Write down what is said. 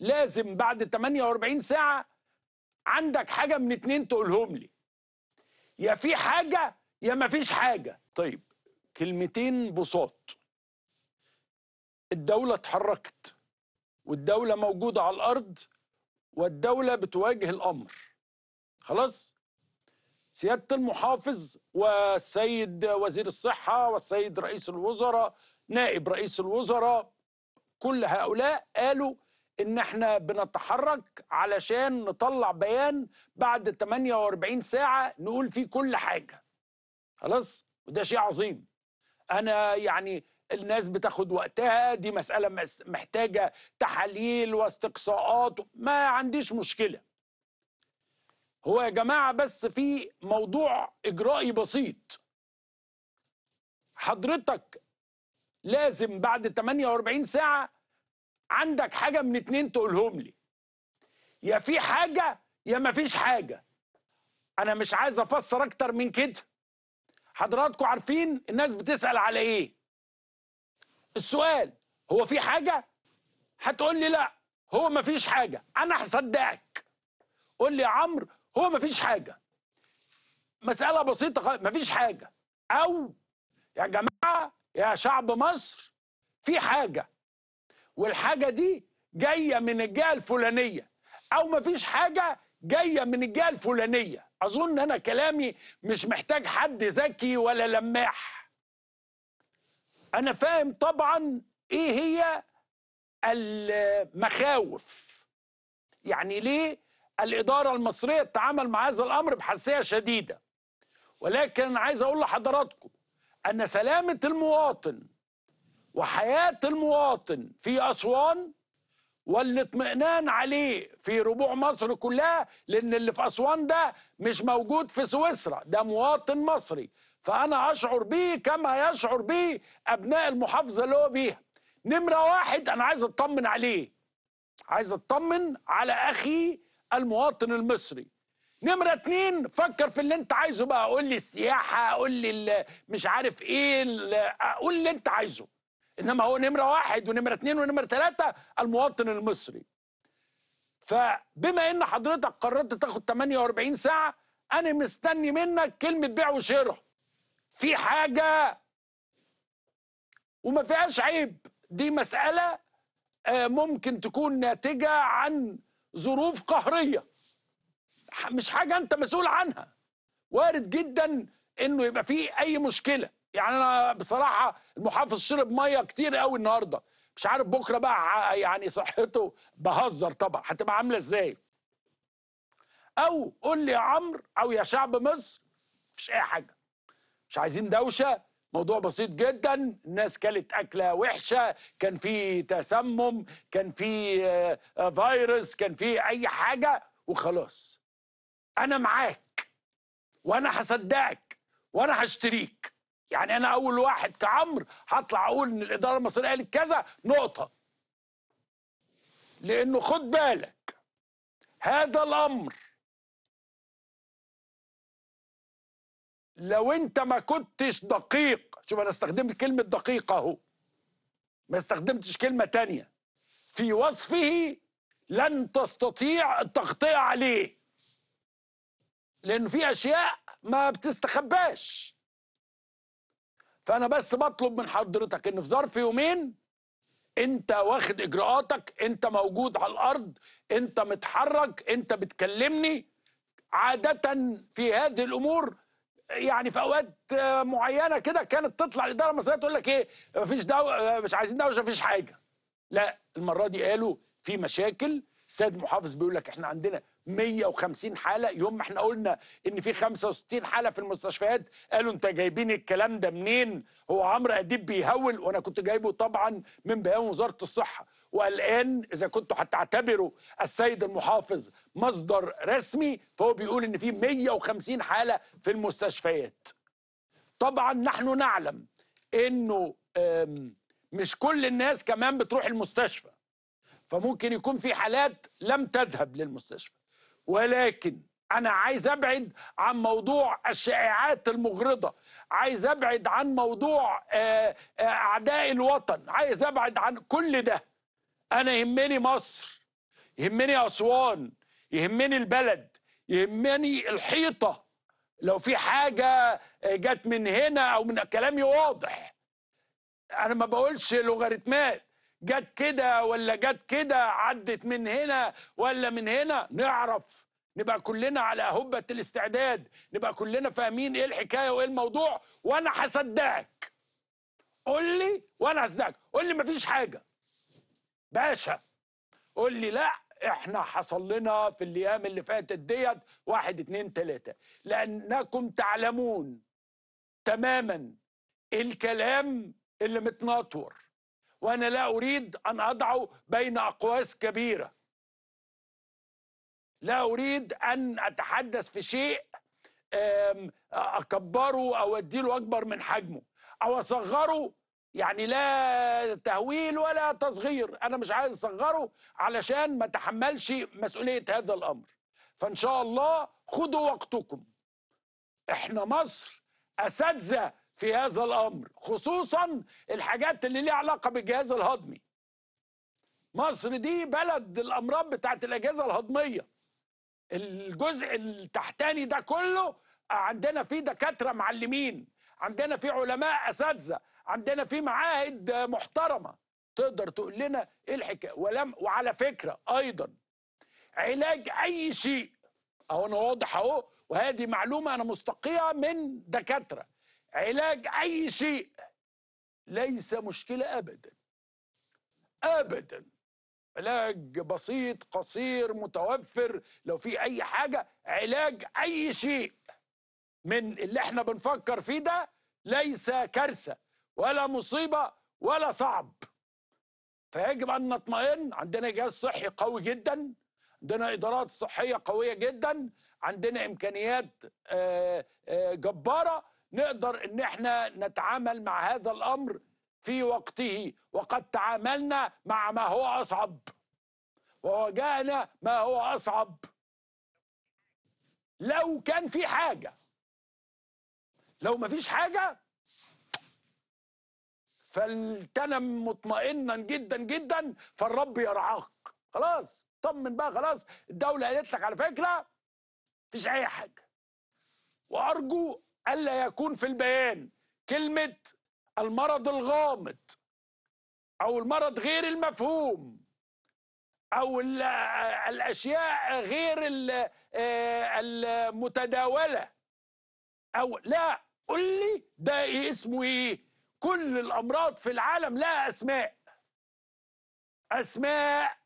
لازم بعد 48 ساعه عندك حاجه من اتنين تقولهم لي يا في حاجه يا ما فيش حاجه طيب كلمتين بساط الدوله اتحركت والدوله موجوده على الارض والدوله بتواجه الامر خلاص سياده المحافظ والسيد وزير الصحه والسيد رئيس الوزراء نائب رئيس الوزراء كل هؤلاء قالوا ان احنا بنتحرك علشان نطلع بيان بعد 48 ساعه نقول فيه كل حاجه خلاص وده شيء عظيم انا يعني الناس بتاخد وقتها دي مساله محتاجه تحاليل واستقصاءات ما عنديش مشكله هو يا جماعه بس في موضوع اجرائي بسيط حضرتك لازم بعد 48 ساعه عندك حاجه من اتنين تقولهم لي يا في حاجه يا ما فيش حاجه انا مش عايز افسر اكتر من كده حضراتكم عارفين الناس بتسال على ايه السؤال هو في حاجه هتقول لي لا هو ما فيش حاجه انا هصدقك قول لي يا عمرو هو ما فيش حاجه مساله بسيطه ما فيش حاجه او يا جماعه يا شعب مصر في حاجه والحاجه دي جايه من الجهه الفلانيه او مفيش حاجه جايه من الجهه الفلانيه اظن انا كلامي مش محتاج حد ذكي ولا لماح انا فاهم طبعا ايه هي المخاوف يعني ليه الاداره المصريه تتعامل مع هذا الامر بحساسيه شديده ولكن عايز اقول لحضراتكم ان سلامه المواطن وحياة المواطن في أسوان والاطمئنان عليه في ربوع مصر كلها لأن اللي في أسوان ده مش موجود في سويسرا ده مواطن مصري فأنا أشعر به كما يشعر به أبناء المحافظة اللي هو بيها نمرة واحد أنا عايز أطمن عليه عايز أطمن على أخي المواطن المصري نمرة اتنين فكر في اللي انت عايزه بقى قول لي السياحة قول لي مش عارف ايه قول اللي انت عايزه انما هو نمره واحد ونمره اثنين ونمره ثلاثه المواطن المصري. فبما ان حضرتك قررت تاخد 48 ساعه انا مستني منك كلمه بيع وشراء. في حاجه وما فيهاش عيب دي مساله آه، ممكن تكون ناتجه عن ظروف قهريه. مش حاجه انت مسؤول عنها. وارد جدا انه يبقى فيه اي مشكله. يعني انا بصراحه المحافظ شرب ميه كتير قوي النهارده مش عارف بكره بقى يعني صحته بهزر طبعا هتبقى عامله ازاي او قول لي يا عمرو او يا شعب مصر مفيش اي حاجه مش عايزين دوشه موضوع بسيط جدا الناس كلت اكله وحشه كان في تسمم كان في آه، فيروس كان في اي حاجه وخلاص انا معاك وانا هصدقك وانا هشتريك يعني انا اول واحد كعمر هطلع اقول ان الاداره المصريه قالت كذا نقطه لانه خد بالك هذا الامر لو انت ما كنتش دقيق شوف انا استخدمت كلمه دقيق اهو ما استخدمتش كلمه تانية في وصفه لن تستطيع التغطيه عليه لان في اشياء ما بتستخباش فانا بس بطلب من حضرتك ان في ظرف يومين انت واخد اجراءاتك انت موجود على الارض انت متحرك انت بتكلمني عاده في هذه الامور يعني في اوقات معينه كده كانت تطلع الاداره المصريه تقول لك ايه مفيش دو... مش عايزين دوشه مفيش حاجه لا المره دي قالوا في مشاكل السيد محافظ بيقول لك احنا عندنا 150 حاله يوم ما احنا قلنا ان في 65 حاله في المستشفيات قالوا انت جايبين الكلام ده منين هو عمرو اديب بيهول وانا كنت جايبه طبعا من بيان وزاره الصحه والان اذا كنتوا هتعتبروا السيد المحافظ مصدر رسمي فهو بيقول ان في 150 حاله في المستشفيات طبعا نحن نعلم انه مش كل الناس كمان بتروح المستشفى فممكن يكون في حالات لم تذهب للمستشفى ولكن أنا عايز أبعد عن موضوع الشائعات المغرضة عايز أبعد عن موضوع آه، آه، أعداء الوطن عايز أبعد عن كل ده أنا يهمني مصر يهمني أسوان يهمني البلد يهمني الحيطة لو في حاجة آه، جت من هنا أو من كلامي واضح أنا ما بقولش لوغاريتمات جت كده ولا جت كده عدت من هنا ولا من هنا نعرف نبقى كلنا على هبة الاستعداد نبقى كلنا فاهمين ايه الحكاية وايه الموضوع وانا هصدقك قول لي وانا هصدقك قول لي مفيش حاجة باشا قول لي لا احنا حصل لنا في الايام اللي فاتت ديت واحد اتنين تلاتة لانكم تعلمون تماما الكلام اللي متناطور وأنا لا أريد أن أضعه بين أقواس كبيرة لا أريد أن أتحدث في شيء أكبره أو أديله أكبر من حجمه أو أصغره يعني لا تهويل ولا تصغير أنا مش عايز أصغره علشان ما تحملش مسؤولية هذا الأمر فإن شاء الله خدوا وقتكم إحنا مصر أساتذة في هذا الامر خصوصا الحاجات اللي ليها علاقه بالجهاز الهضمي مصر دي بلد الامراض بتاعت الاجهزه الهضميه الجزء التحتاني ده كله عندنا فيه دكاتره معلمين عندنا فيه علماء اساتذه عندنا فيه معاهد محترمه تقدر تقول لنا ايه الحكايه ولم وعلى فكره ايضا علاج اي شيء اهو انا واضح اهو وهذه معلومه انا مستقيها من دكاتره علاج أي شيء ليس مشكلة أبدا أبدا علاج بسيط قصير متوفر لو في أي حاجة علاج أي شيء من اللي احنا بنفكر فيه ده ليس كارثة ولا مصيبة ولا صعب فيجب أن نطمئن عندنا جهاز صحي قوي جدا عندنا إدارات صحية قوية جدا عندنا إمكانيات آه، آه، جبارة نقدر ان احنا نتعامل مع هذا الامر في وقته وقد تعاملنا مع ما هو اصعب وواجهنا ما هو اصعب لو كان في حاجه لو ما فيش حاجه فالتنم مطمئنا جدا جدا فالرب يرعاك خلاص طمن بقى خلاص الدوله قالت لك على فكره مفيش اي حاجه وارجو ألا يكون في البيان كلمة المرض الغامض أو المرض غير المفهوم أو الأشياء غير آه، المتداولة أو لا قل لي ده إيه اسمه إيه كل الأمراض في العالم لها أسماء أسماء